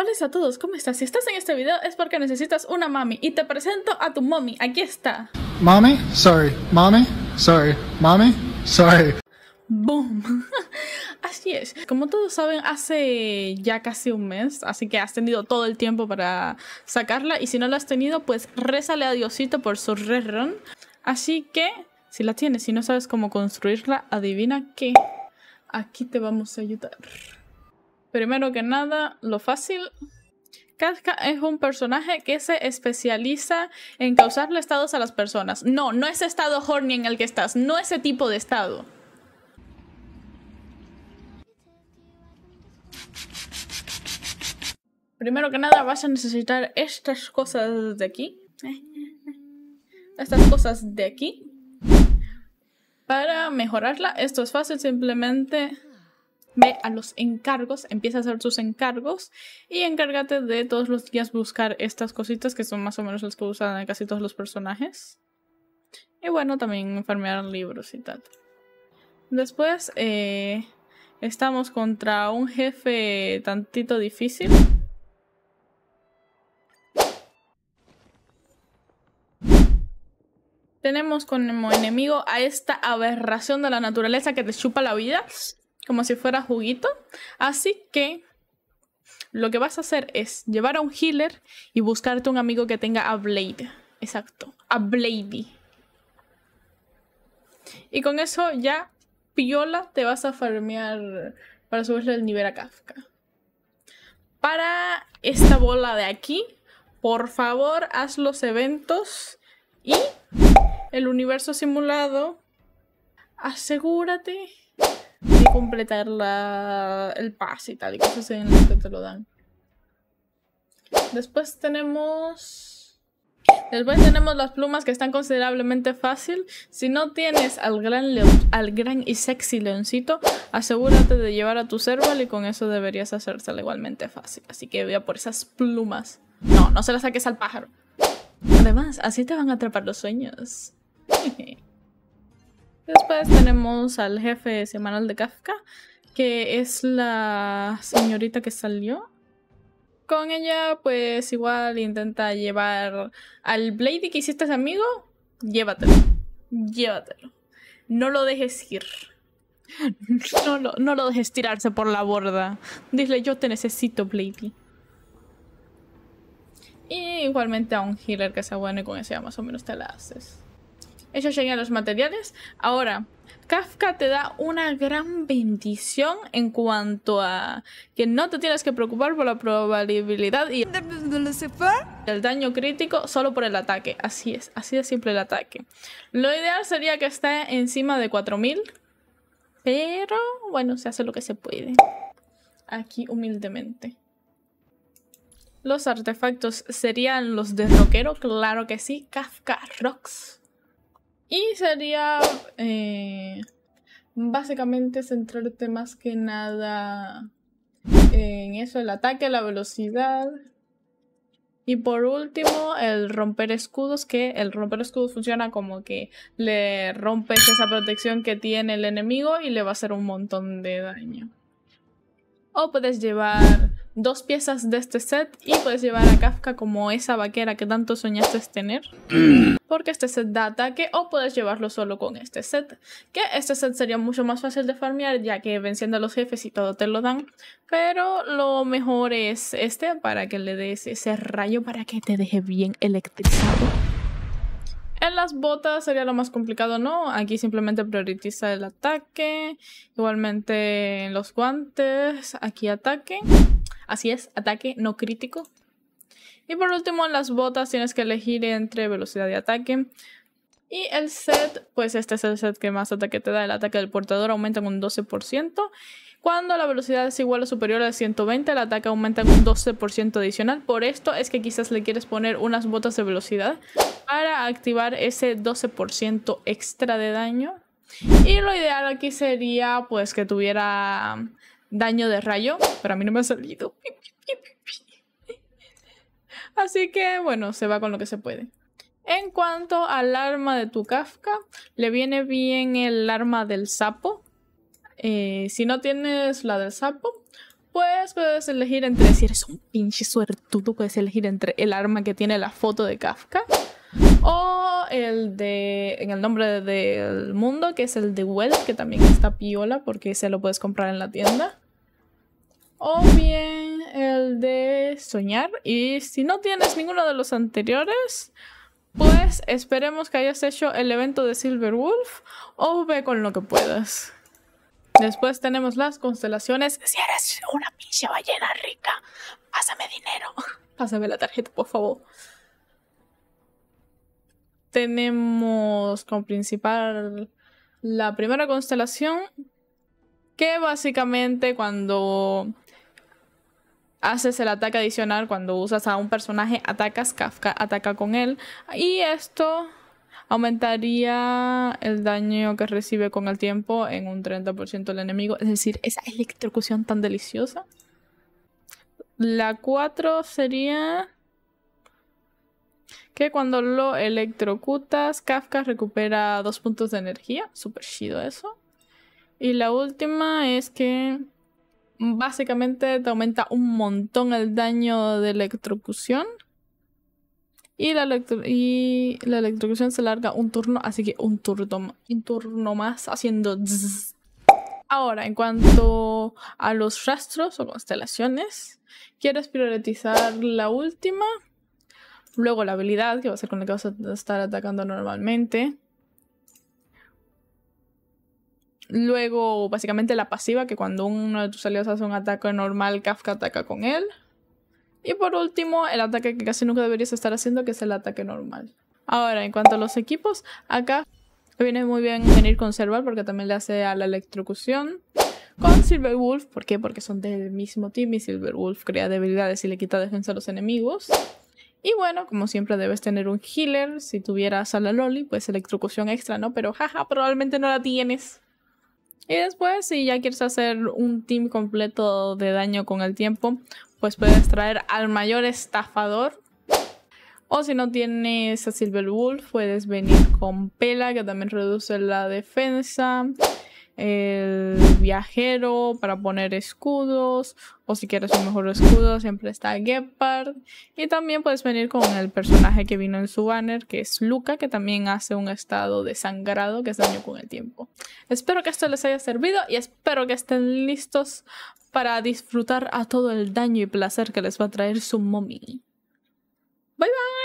Hola a todos, ¿cómo estás? Si estás en este video es porque necesitas una mami y te presento a tu mommy, aquí está. Mami, sorry, mami, sorry, mami, sorry. ¡Boom! así es. Como todos saben, hace ya casi un mes, así que has tenido todo el tiempo para sacarla y si no la has tenido, pues rézale a Diosito por su rerón. Así que, si la tienes y no sabes cómo construirla, adivina qué. Aquí te vamos a ayudar. Primero que nada, lo fácil. Kafka es un personaje que se especializa en causarle estados a las personas. No, no es estado horny en el que estás, no ese tipo de estado. Primero que nada vas a necesitar estas cosas de aquí. Estas cosas de aquí. Para mejorarla, esto es fácil, simplemente ve a los encargos, empieza a hacer tus encargos y encárgate de todos los días buscar estas cositas que son más o menos las que usan casi todos los personajes. Y bueno, también farmear libros y tal. Después eh, estamos contra un jefe tantito difícil. tenemos como enemigo a esta aberración de la naturaleza que te chupa la vida como si fuera juguito. Así que lo que vas a hacer es llevar a un healer y buscarte un amigo que tenga a Blade. Exacto, a Blady. Y con eso ya, piola, te vas a farmear para subirle el nivel a Kafka. Para esta bola de aquí, por favor, haz los eventos y el universo simulado. Asegúrate completar la, el pase y tal, y cosas en las que te lo dan. Después tenemos... Después tenemos las plumas que están considerablemente fácil. Si no tienes al gran, león, al gran y sexy leoncito, asegúrate de llevar a tu cerval y con eso deberías hacérsela igualmente fácil. Así que a por esas plumas. No, no se las saques al pájaro. Además, así te van a atrapar los sueños. Después tenemos al jefe semanal de Kafka, que es la señorita que salió. Con ella, pues igual intenta llevar al Blady que hiciste amigo, llévatelo. Llévatelo. No lo dejes ir. No lo, dejes tirarse por la borda. Dile, yo te necesito, Blady. Y igualmente a un healer que se y con ese más o menos te la haces llegué a los materiales. Ahora, Kafka te da una gran bendición en cuanto a que no te tienes que preocupar por la probabilidad y el daño crítico solo por el ataque. Así es, así de simple el ataque. Lo ideal sería que esté encima de 4000, pero bueno, se hace lo que se puede. Aquí humildemente. Los artefactos serían los de rockero, claro que sí, Kafka Rocks. Y sería eh, básicamente centrarte más que nada en eso, el ataque, la velocidad. Y por último, el romper escudos, que el romper escudos funciona como que le rompes esa protección que tiene el enemigo y le va a hacer un montón de daño. O puedes llevar dos piezas de este set y puedes llevar a Kafka como esa vaquera que tanto soñaste tener. porque este set da ataque o puedes llevarlo solo con este set. Que este set sería mucho más fácil de farmear ya que venciendo a los jefes y todo te lo dan. Pero lo mejor es este para que le des ese rayo para que te deje bien electrizado. En las botas sería lo más complicado, ¿no? Aquí simplemente prioriza el ataque. Igualmente en los guantes, aquí ataque. Así es, ataque no crítico. Y por último, las botas tienes que elegir entre velocidad de ataque. Y el set, pues este es el set que más ataque te da. El ataque del portador aumenta con un 12%. Cuando la velocidad es igual o superior a 120, el ataque aumenta con un 12% adicional. Por esto es que quizás le quieres poner unas botas de velocidad para activar ese 12% extra de daño. Y lo ideal aquí sería pues que tuviera daño de rayo, pero a mí no me ha salido. Así que bueno, se va con lo que se puede. En cuanto al arma de tu Kafka, le viene bien el arma del sapo. Eh, si no tienes la del sapo, pues puedes elegir entre, si eres un pinche suertudo, puedes elegir entre el arma que tiene la foto de Kafka o el de, en el nombre del mundo, que es el de Well, que también está piola porque se lo puedes comprar en la tienda. O bien el de soñar. Y si no tienes ninguno de los anteriores, pues esperemos que hayas hecho el evento de Silver Wolf o ve con lo que puedas. Después tenemos las constelaciones. Si eres una pinche ballena rica, pásame dinero. Pásame la tarjeta, por favor. Tenemos como principal la primera constelación, que básicamente cuando haces el ataque adicional cuando usas a un personaje, atacas, Kafka ataca con él. Y esto aumentaría el daño que recibe con el tiempo en un 30% el enemigo. Es decir, esa electrocución tan deliciosa. La 4 sería que cuando lo electrocutas, Kafka recupera dos puntos de energía. Súper chido eso. Y la última es que básicamente te aumenta un montón el daño de electrocución. Y la, y la electrocución se larga un turno, así que un turno, más haciendo... Ahora, en cuanto a los rastros o constelaciones, quieres priorizar la última, luego la habilidad, que va a ser con la que vas a estar atacando normalmente, Luego, básicamente la pasiva, que cuando uno de tus aliados hace un ataque normal, Kafka ataca con él. Y por último, el ataque que casi nunca deberías estar haciendo, que es el ataque normal. Ahora, en cuanto a los equipos, acá viene muy bien venir con Serval porque también le hace a la electrocución. Con Silverwolf, ¿por qué? Porque son del mismo team y Silverwolf crea debilidades y le quita defensa a los enemigos. Y bueno, como siempre debes tener un healer. Si tuvieras a la Loli, pues electrocución extra, ¿no? Pero jaja, probablemente no la tienes. Y después, si ya quieres hacer un team completo de daño con el tiempo, pues puedes traer al mayor estafador. O si no tienes a Silver Wolf, puedes venir con Pela, que también reduce la defensa el viajero para poner escudos o si quieres un mejor escudo siempre está Gepard y también puedes venir con el personaje que vino en su banner que es Luca que también hace un estado de sangrado que es daño con el tiempo espero que esto les haya servido y espero que estén listos para disfrutar a todo el daño y placer que les va a traer su mommy bye bye